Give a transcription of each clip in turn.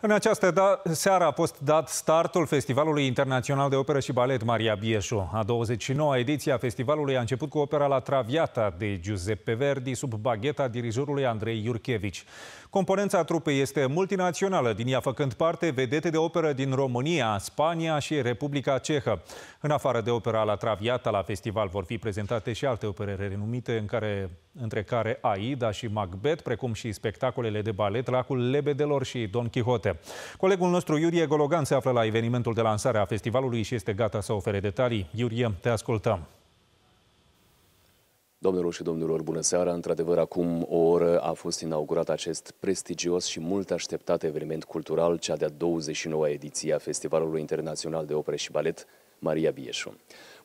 În această da- seară a fost dat startul Festivalului Internațional de Operă și Balet Maria Bieșu. A 29-a ediție a festivalului a început cu opera La Traviata de Giuseppe Verdi sub bagheta dirijorului Andrei Iurchevici. Componența trupei este multinațională, din ea făcând parte vedete de operă din România, Spania și Republica Cehă. În afară de opera La Traviata, la festival vor fi prezentate și alte opere renumite, în care, între care Aida și Macbeth, precum și spectacolele de balet Lacul Lebedelor și Don Quixote concerte. Colegul nostru, Iurie Gologan, se află la evenimentul de lansare a festivalului și este gata să ofere detalii. Iurie, te ascultăm. Domnilor și domnilor, bună seara! Într-adevăr, acum o oră a fost inaugurat acest prestigios și mult așteptat eveniment cultural, cea de-a 29-a ediție a Festivalului Internațional de Opere și Balet, Maria Bieșu.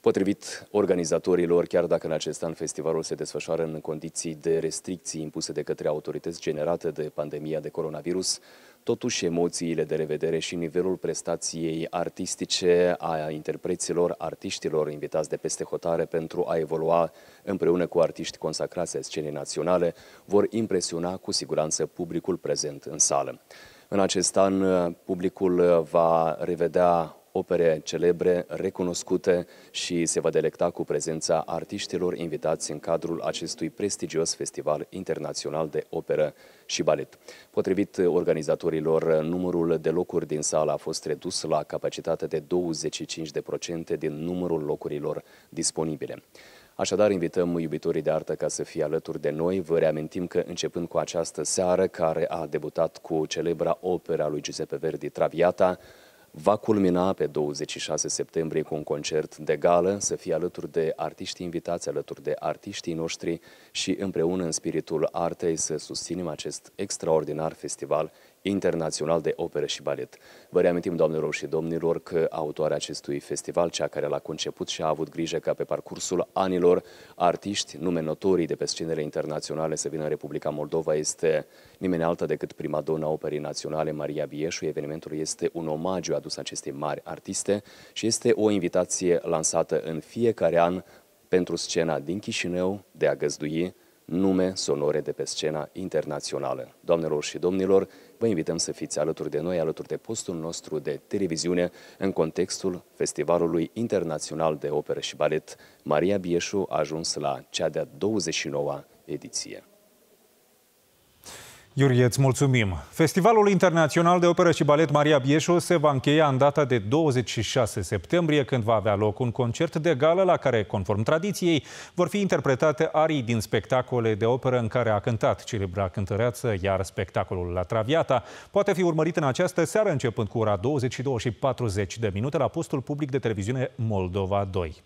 Potrivit organizatorilor, chiar dacă în acest an festivalul se desfășoară în condiții de restricții impuse de către autorități generate de pandemia de coronavirus, Totuși, emoțiile de revedere și nivelul prestației artistice a interpreților, artiștilor invitați de peste hotare pentru a evolua împreună cu artiști consacrați ai scenei naționale vor impresiona cu siguranță publicul prezent în sală. În acest an, publicul va revedea opere celebre, recunoscute și se va delecta cu prezența artiștilor invitați în cadrul acestui prestigios festival internațional de operă și balet. Potrivit organizatorilor, numărul de locuri din sală a fost redus la capacitate de 25% din numărul locurilor disponibile. Așadar, invităm iubitorii de artă ca să fie alături de noi. Vă reamintim că începând cu această seară, care a debutat cu celebra opera lui Giuseppe Verdi, Traviata, va culmina pe 26 septembrie cu un concert de gală, să fie alături de artiștii invitați, alături de artiștii noștri și împreună în spiritul artei să susținem acest extraordinar festival Internațional de Operă și Balet. Vă reamintim, doamnelor și domnilor, că autoarea acestui festival, cea care l-a conceput și a avut grijă ca pe parcursul anilor artiști, nume notorii de pe scenele internaționale să vină în Republica Moldova, este nimeni altă decât prima dona Operii Naționale, Maria Bieșu. Evenimentul este un omagiu adus acestei mari artiste și este o invitație lansată în fiecare an pentru scena din Chișinău de a găzdui nume sonore de pe scena internațională. Doamnelor și domnilor, vă invităm să fiți alături de noi, alături de postul nostru de televiziune, în contextul Festivalului Internațional de Operă și Balet. Maria Bieșu a ajuns la cea de-a 29-a ediție. Iurie, îți mulțumim! Festivalul Internațional de Operă și Balet Maria Bieșu se va încheia în data de 26 septembrie, când va avea loc un concert de gală la care, conform tradiției, vor fi interpretate arii din spectacole de operă în care a cântat celebra cântăreață, iar spectacolul La Traviata poate fi urmărit în această seară, începând cu ora 22 și 40 de minute la postul public de televiziune Moldova 2.